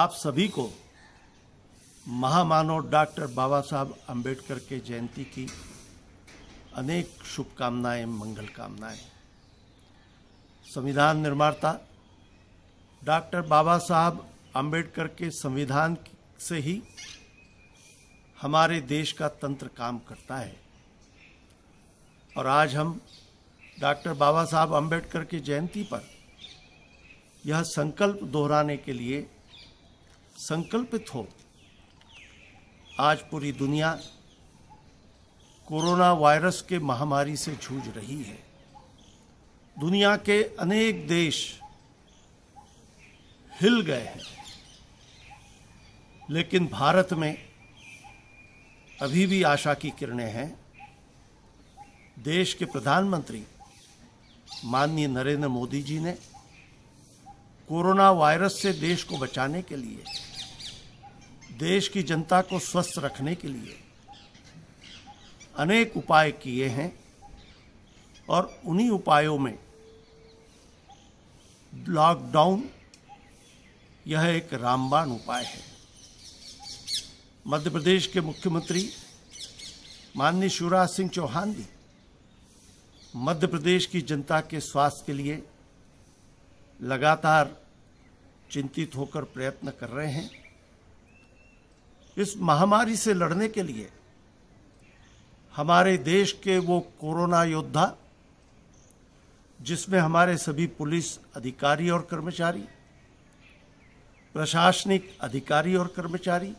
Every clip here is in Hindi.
आप सभी को महामानव डॉक्टर बाबा साहब अंबेडकर के जयंती की अनेक शुभकामनाएं मंगल कामनाएं संविधान निर्माता डॉक्टर बाबा साहब अम्बेडकर के संविधान से ही हमारे देश का तंत्र काम करता है और आज हम डॉक्टर बाबा साहब अंबेडकर की जयंती पर यह संकल्प दोहराने के लिए संकल्पित हो आज पूरी दुनिया कोरोना वायरस के महामारी से जूझ रही है दुनिया के अनेक देश हिल गए हैं लेकिन भारत में अभी भी आशा की किरणें हैं देश के प्रधानमंत्री माननीय नरेंद्र मोदी जी ने कोरोना वायरस से देश को बचाने के लिए देश की जनता को स्वस्थ रखने के लिए अनेक उपाय किए हैं और उन्हीं उपायों में लॉकडाउन यह एक रामबाण उपाय है मध्य प्रदेश के मुख्यमंत्री माननीय शिवराज सिंह चौहान जी मध्य प्रदेश की जनता के स्वास्थ्य के लिए लगातार चिंतित होकर प्रयत्न कर रहे हैं इस महामारी से लड़ने के लिए हमारे देश के वो कोरोना योद्धा जिसमें हमारे सभी पुलिस अधिकारी और कर्मचारी प्रशासनिक अधिकारी और कर्मचारी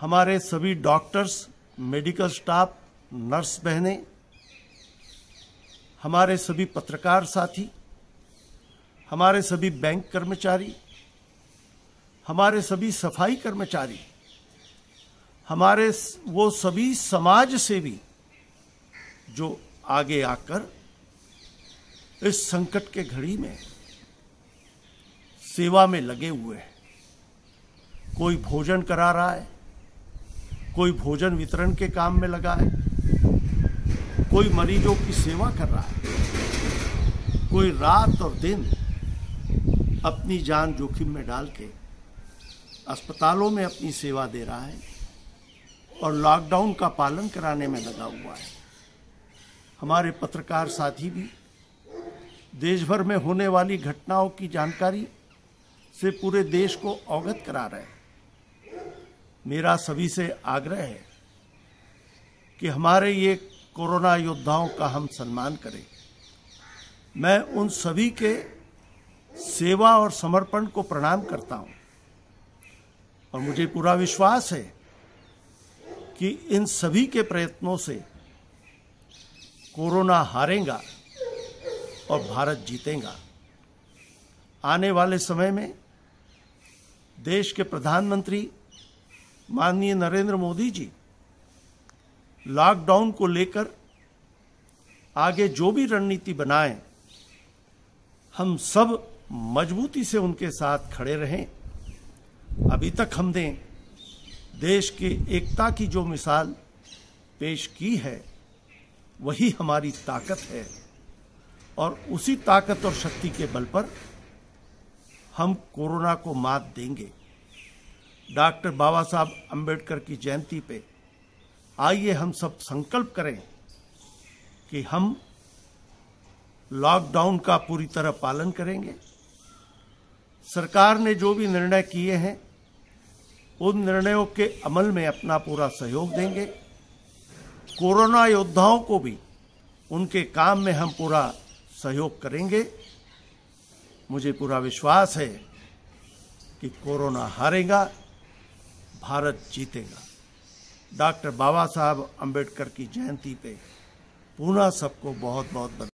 हमारे सभी डॉक्टर्स मेडिकल स्टाफ नर्स बहने हमारे सभी पत्रकार साथी हमारे सभी बैंक कर्मचारी हमारे सभी सफाई कर्मचारी हमारे वो सभी समाज सेवी जो आगे आकर इस संकट के घड़ी में सेवा में लगे हुए हैं कोई भोजन करा रहा है कोई भोजन वितरण के काम में लगा है कोई मरीजों की सेवा कर रहा है कोई रात और दिन अपनी जान जोखिम में डाल के अस्पतालों में अपनी सेवा दे रहा है और लॉकडाउन का पालन कराने में लगा हुआ है हमारे पत्रकार साथी भी देश भर में होने वाली घटनाओं की जानकारी से पूरे देश को अवगत करा रहे हैं मेरा सभी से आग्रह है कि हमारे ये कोरोना योद्धाओं का हम सम्मान करें मैं उन सभी के सेवा और समर्पण को प्रणाम करता हूँ और मुझे पूरा विश्वास है कि इन सभी के प्रयत्नों से कोरोना हारेगा और भारत जीतेगा आने वाले समय में देश के प्रधानमंत्री माननीय नरेंद्र मोदी जी लॉकडाउन को लेकर आगे जो भी रणनीति बनाएं हम सब मजबूती से उनके साथ खड़े रहें अभी तक हमने देश के एकता की जो मिसाल पेश की है वही हमारी ताकत है और उसी ताकत और शक्ति के बल पर हम कोरोना को मात देंगे डॉक्टर बाबा साहब अम्बेडकर की जयंती पे आइए हम सब संकल्प करें कि हम लॉकडाउन का पूरी तरह पालन करेंगे सरकार ने जो भी निर्णय किए हैं उन निर्णयों के अमल में अपना पूरा सहयोग देंगे कोरोना योद्धाओं को भी उनके काम में हम पूरा सहयोग करेंगे मुझे पूरा विश्वास है कि कोरोना हारेगा भारत जीतेगा डॉक्टर बाबा साहब अम्बेडकर की जयंती पे पूना सबको बहुत बहुत बधाई